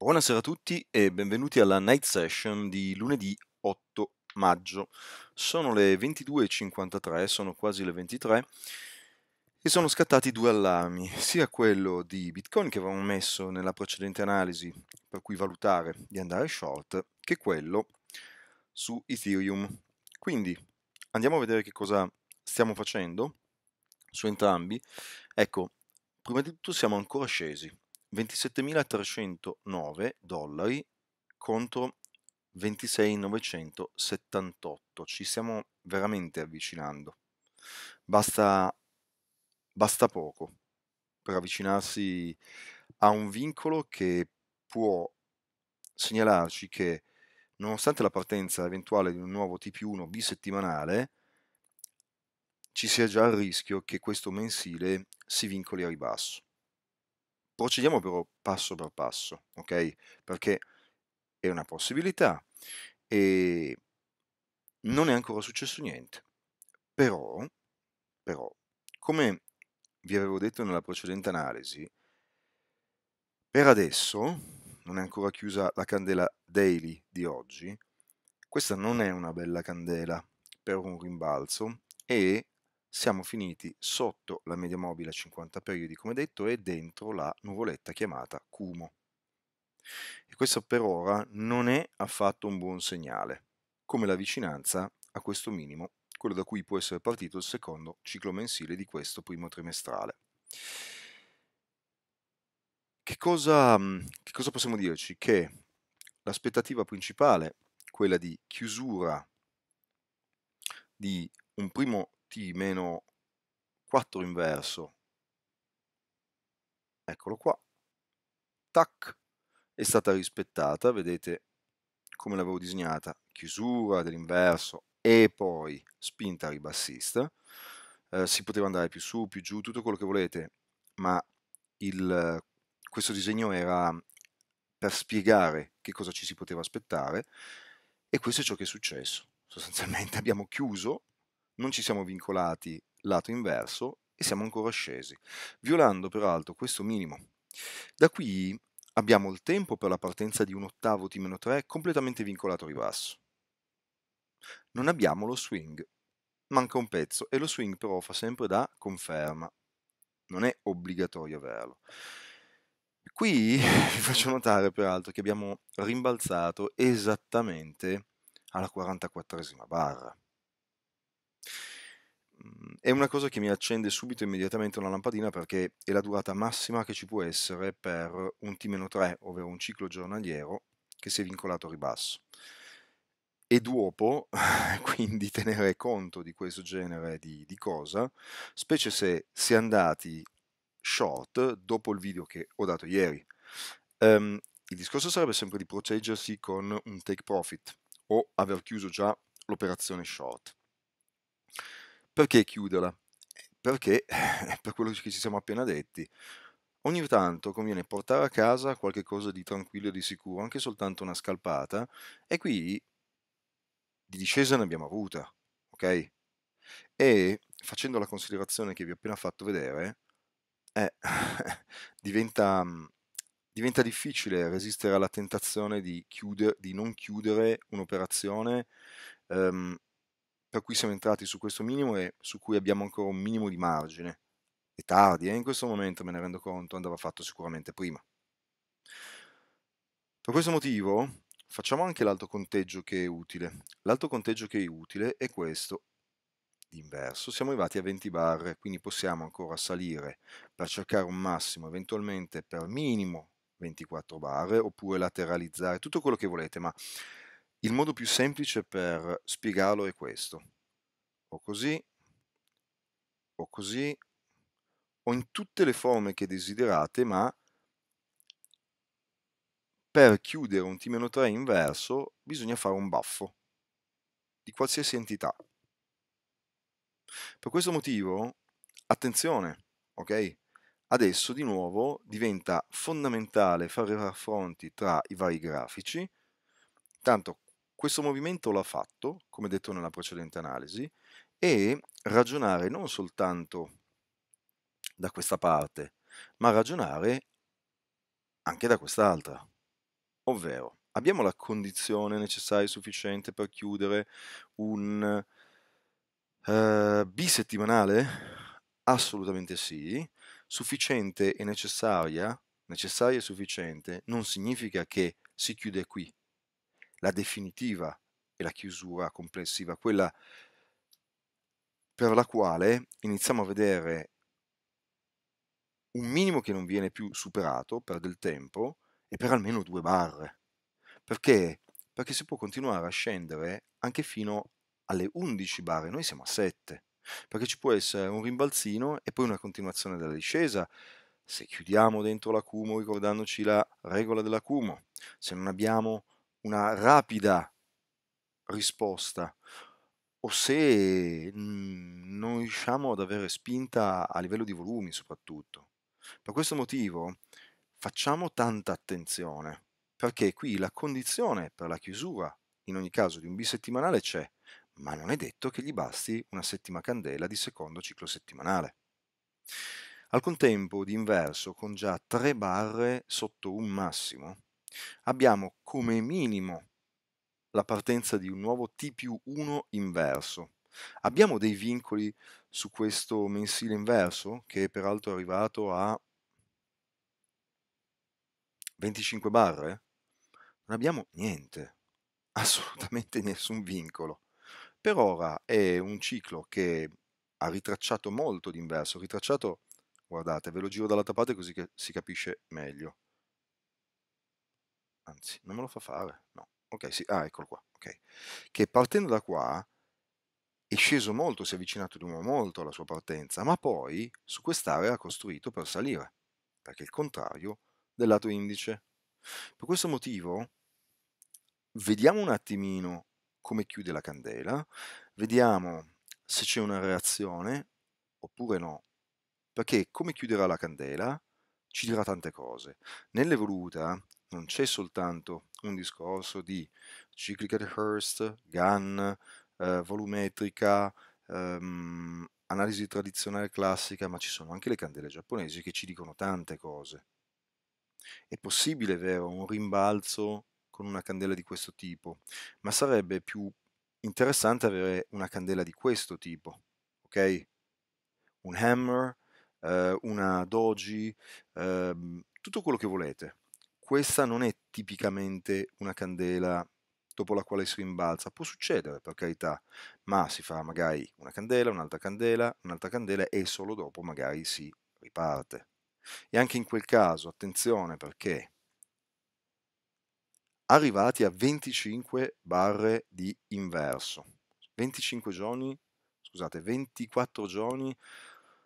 Buonasera a tutti e benvenuti alla night session di lunedì 8 maggio. Sono le 22.53, sono quasi le 23 e sono scattati due allarmi, sia quello di Bitcoin che avevamo messo nella precedente analisi per cui valutare di andare short, che quello su Ethereum. Quindi andiamo a vedere che cosa stiamo facendo su entrambi. Ecco, prima di tutto siamo ancora scesi 27.309 dollari contro 26.978. Ci stiamo veramente avvicinando. Basta, basta poco per avvicinarsi a un vincolo che può segnalarci che nonostante la partenza eventuale di un nuovo TP1 bisettimanale, ci sia già il rischio che questo mensile si vincoli a ribasso procediamo però passo per passo, ok? Perché è una possibilità e non è ancora successo niente. Però, però come vi avevo detto nella precedente analisi, per adesso non è ancora chiusa la candela daily di oggi. Questa non è una bella candela per un rimbalzo e siamo finiti sotto la media mobile a 50 periodi, come detto, e dentro la nuvoletta chiamata Cumo. E questo per ora non è affatto un buon segnale, come la vicinanza a questo minimo, quello da cui può essere partito il secondo ciclo mensile di questo primo trimestrale. Che cosa, mm, che cosa possiamo dirci? Che l'aspettativa principale, quella di chiusura di un primo t meno 4 inverso, eccolo qua, tac, è stata rispettata, vedete come l'avevo disegnata, chiusura dell'inverso e poi spinta ribassista, eh, si poteva andare più su, più giù, tutto quello che volete, ma il, questo disegno era per spiegare che cosa ci si poteva aspettare e questo è ciò che è successo. Sostanzialmente abbiamo chiuso non ci siamo vincolati lato inverso e siamo ancora scesi, violando peraltro questo minimo. Da qui abbiamo il tempo per la partenza di un ottavo T-3 completamente vincolato a ribasso. Non abbiamo lo swing. Manca un pezzo e lo swing però fa sempre da conferma. Non è obbligatorio averlo. Qui vi faccio notare peraltro che abbiamo rimbalzato esattamente alla 44esima barra è una cosa che mi accende subito immediatamente una lampadina perché è la durata massima che ci può essere per un T-3, ovvero un ciclo giornaliero che si è vincolato a ribasso. E dopo, quindi tenere conto di questo genere di, di cosa, specie se si è andati short dopo il video che ho dato ieri. Um, il discorso sarebbe sempre di proteggersi con un take profit o aver chiuso già l'operazione short. Perché chiuderla? Perché, per quello che ci siamo appena detti, ogni tanto conviene portare a casa qualcosa di tranquillo e di sicuro, anche soltanto una scalpata, e qui di discesa ne abbiamo avuta, ok? E facendo la considerazione che vi ho appena fatto vedere, eh, diventa, mm, diventa, difficile resistere alla tentazione di, chiuder, di non chiudere un'operazione um, per cui siamo entrati su questo minimo e su cui abbiamo ancora un minimo di margine. È tardi, eh? in questo momento me ne rendo conto, andava fatto sicuramente prima. Per questo motivo facciamo anche l'alto conteggio che è utile. L'alto conteggio che è utile è questo, l'inverso. Siamo arrivati a 20 barre, quindi possiamo ancora salire per cercare un massimo, eventualmente per minimo 24 barre, oppure lateralizzare, tutto quello che volete, ma il modo più semplice per spiegarlo è questo. O così, o così, o in tutte le forme che desiderate, ma per chiudere un T-3 inverso bisogna fare un baffo di qualsiasi entità. Per questo motivo, attenzione, ok? Adesso di nuovo diventa fondamentale fare raffronti tra i vari grafici, tanto questo movimento l'ha fatto, come detto nella precedente analisi, e ragionare non soltanto da questa parte, ma ragionare anche da quest'altra. Ovvero, abbiamo la condizione necessaria e sufficiente per chiudere un uh, bisettimanale? Assolutamente sì. Sufficiente e necessaria? Necessaria e sufficiente non significa che si chiude qui la definitiva e la chiusura complessiva, quella per la quale iniziamo a vedere un minimo che non viene più superato per del tempo e per almeno due barre. Perché? Perché si può continuare a scendere anche fino alle 11 barre, noi siamo a 7, perché ci può essere un rimbalzino e poi una continuazione della discesa. Se chiudiamo dentro l'acumo ricordandoci la regola dell'acumo, se non abbiamo una rapida risposta o se mhmm, non riusciamo ad avere spinta a livello di volumi soprattutto. Per questo motivo facciamo tanta attenzione, perché qui la condizione per la chiusura, in ogni caso, di un bisettimanale c'è, ma non è detto che gli basti una settima candela di secondo ciclo settimanale. Al contempo, d'inverso, con già tre barre sotto un massimo, abbiamo come minimo la partenza di un nuovo T più 1 inverso. Abbiamo dei vincoli su questo mensile inverso, che è peraltro arrivato a 25 barre? Non abbiamo niente, assolutamente nessun vincolo. Per ora è un ciclo che ha ritracciato molto d'inverso, ritracciato, guardate, ve lo giro dall'altra parte così che si capisce meglio anzi, non me lo fa fare, no, ok, sì, ah, eccolo qua, ok, che partendo da qua è sceso molto, si è avvicinato di nuovo molto alla sua partenza, ma poi su quest'area ha costruito per salire, perché è il contrario del lato indice. Per questo motivo vediamo un attimino come chiude la candela, vediamo se c'è una reazione oppure no, perché come chiuderà la candela ci dirà tante cose. Nell'evoluta non c'è soltanto un discorso di ciclica di Hearst, GAN, eh, volumetrica, ehm, analisi tradizionale classica, ma ci sono anche le candele giapponesi che ci dicono tante cose. È possibile, vero, un rimbalzo con una candela di questo tipo, ma sarebbe più interessante avere una candela di questo tipo, ok? Un hammer, eh, una doji, eh, tutto quello che volete, questa non è tipicamente una candela dopo la quale si rimbalza. Può succedere, per carità, ma si fa magari una candela, un'altra candela, un'altra candela e solo dopo magari si riparte. E anche in quel caso, attenzione perché arrivati a 25 barre di inverso, 25 giorni, scusate, 24 giorni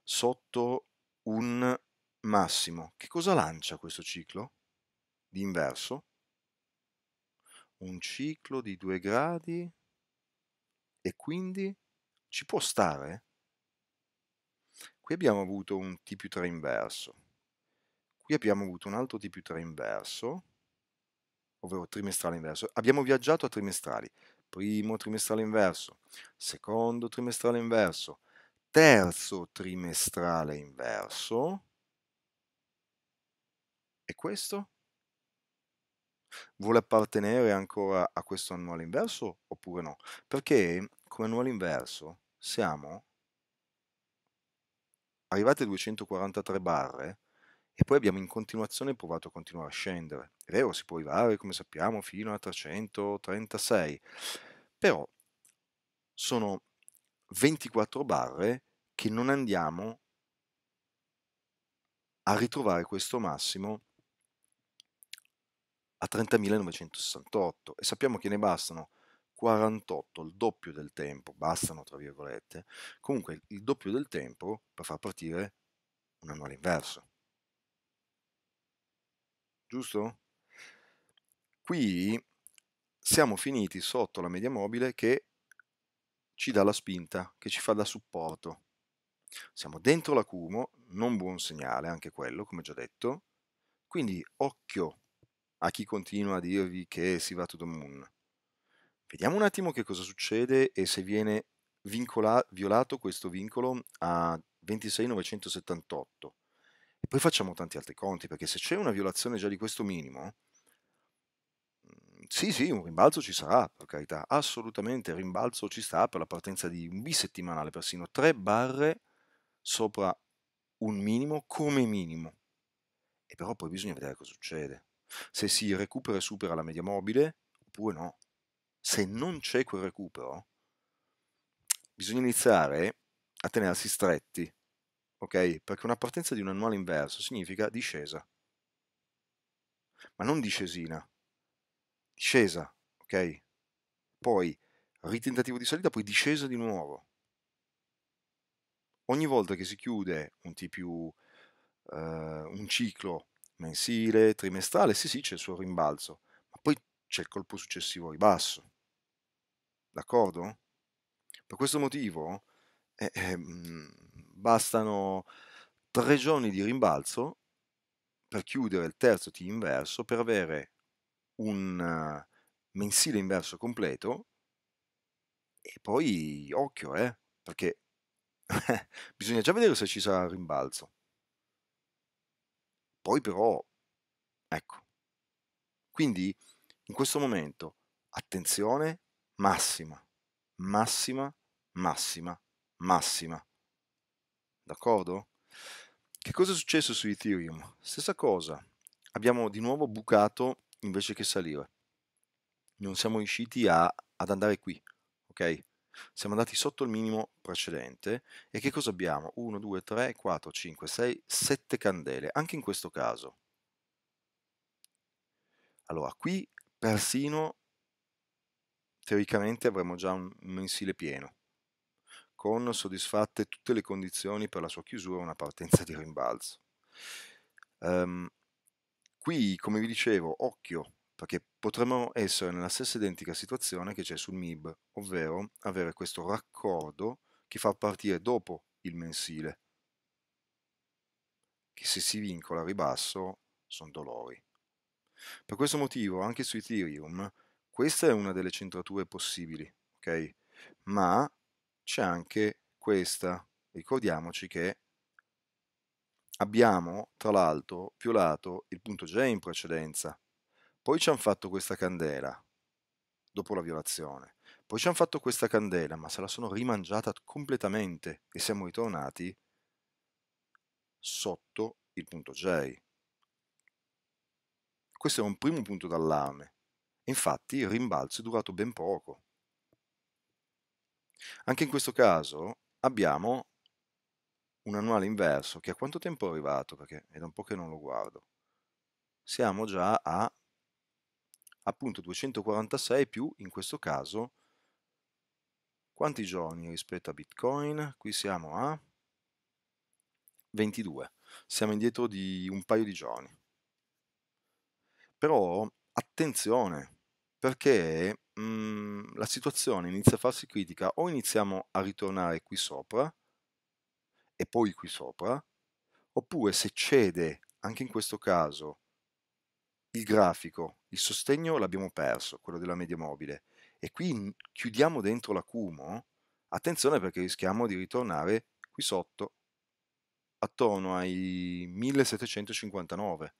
sotto un massimo. Che cosa lancia questo ciclo? d'inverso, un ciclo di due gradi e quindi ci può stare. Qui abbiamo avuto un t più 3 inverso, qui abbiamo avuto un altro t più 3 inverso, ovvero trimestrale inverso. Abbiamo viaggiato a trimestrali, primo trimestrale inverso, secondo trimestrale inverso, terzo trimestrale inverso, e questo vuole appartenere ancora a questo annuale inverso oppure no? Perché come annuale inverso siamo arrivati a 243 barre e poi abbiamo in continuazione provato a continuare a scendere. È vero, si può arrivare, come sappiamo, fino a 336, però sono 24 barre che non andiamo a ritrovare questo massimo a 30.968 e sappiamo che ne bastano 48, il doppio del tempo, bastano tra virgolette, comunque il doppio del tempo per far partire un annuale inverso. Giusto? Qui siamo finiti sotto la media mobile che ci dà la spinta, che ci fa da supporto. Siamo dentro l'acumo, non buon segnale anche quello, come già detto, quindi occhio a chi continua a dirvi che si va to the moon. Vediamo un attimo che cosa succede e se viene vincola- violato questo vincolo a 26978. E poi facciamo tanti altri conti, perché se c'è una violazione già di questo minimo, mm, sì, sì, un rimbalzo ci sarà, per carità, assolutamente, il rimbalzo ci sta per la partenza di un bisettimanale, persino tre barre sopra un minimo come minimo. E però poi bisogna vedere cosa succede se si recupera e supera la media mobile oppure no. Se non c'è quel recupero, bisogna iniziare a tenersi stretti, ok? Perché una partenza di un annuale inverso significa discesa, ma non discesina, discesa, ok? Poi ritentativo di salita, poi discesa di nuovo. Ogni volta che si chiude un T più, uh, un ciclo mensile, trimestrale, sì sì c'è il suo rimbalzo, ma poi c'è il colpo successivo ribasso. D'accordo? Per questo motivo eh, eh, bastano tre giorni di rimbalzo per chiudere il terzo T inverso per avere un eh, mensile inverso completo e poi occhio eh perché bisogna già vedere se ci sarà il rimbalzo poi però, ecco, quindi in questo momento attenzione massima, massima, massima, massima. D'accordo? Che cosa è successo su Ethereum? Stessa cosa, abbiamo di nuovo bucato invece che salire. Non siamo riusciti a, ad andare qui, ok? siamo andati sotto il minimo precedente e che cosa abbiamo? 1, 2, 3, 4, 5, 6, 7 candele, anche in questo caso. Allora, qui persino teoricamente avremo già un mensile pieno, con soddisfatte tutte le condizioni per la sua chiusura e una partenza di rimbalzo. Um, qui, come vi dicevo, occhio, perché potremmo essere nella stessa identica situazione che c'è sul MIB, ovvero avere questo raccordo che fa partire dopo il mensile, che se si vincola a ribasso sono dolori. Per questo motivo anche su Ethereum questa è una delle centrature possibili, ok? Ma c'è anche questa, ricordiamoci che abbiamo tra l'altro violato il punto G in precedenza, poi ci hanno fatto questa candela, dopo la violazione. Poi ci hanno fatto questa candela, ma se la sono rimangiata completamente e siamo ritornati sotto il punto J. Questo è un primo punto d'allarme. Infatti il rimbalzo è durato ben poco. Anche in questo caso abbiamo un annuale inverso che a quanto tempo è arrivato? Perché è da un po' che non lo guardo. Siamo già a appunto 246 più in questo caso quanti giorni rispetto a Bitcoin? Qui siamo a 22, siamo indietro di un paio di giorni. Però attenzione, perché mm, la situazione inizia a farsi critica, o iniziamo a ritornare qui sopra e poi qui sopra, oppure se cede anche in questo caso il grafico il sostegno l'abbiamo perso, quello della media mobile. E qui mhmm, chiudiamo dentro l'acumo. Attenzione perché rischiamo di ritornare qui sotto, attorno ai 1759.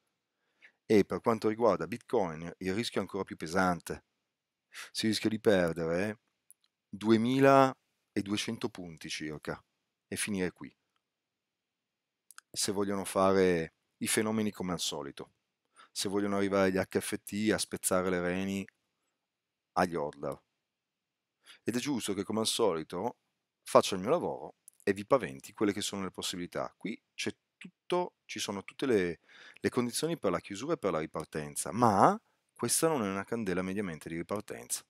E per quanto riguarda Bitcoin, il rischio è ancora più pesante. Si rischia di perdere 2200 punti circa e finire qui. Se vogliono fare i fenomeni come al solito se vogliono arrivare agli HFT a spezzare le reni agli hodler. Ed è giusto che, come al solito, faccia il mio lavoro e vi paventi quelle che sono le possibilità. Qui c'è tutto, ci sono tutte le, le condizioni per la chiusura e per la ripartenza, ma questa non è una candela mediamente di ripartenza.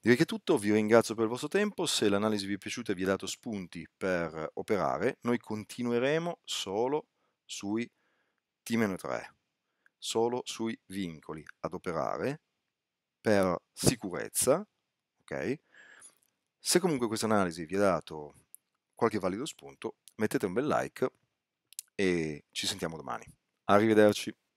Direi che è tutto, vi ringrazio per il vostro tempo, se l'analisi vi è piaciuta e vi ha dato spunti per operare, noi continueremo solo sui t 3 solo sui vincoli ad operare per sicurezza, ok? Se comunque questa analisi vi ha dato qualche valido spunto, mettete un bel like e ci sentiamo domani. Arrivederci.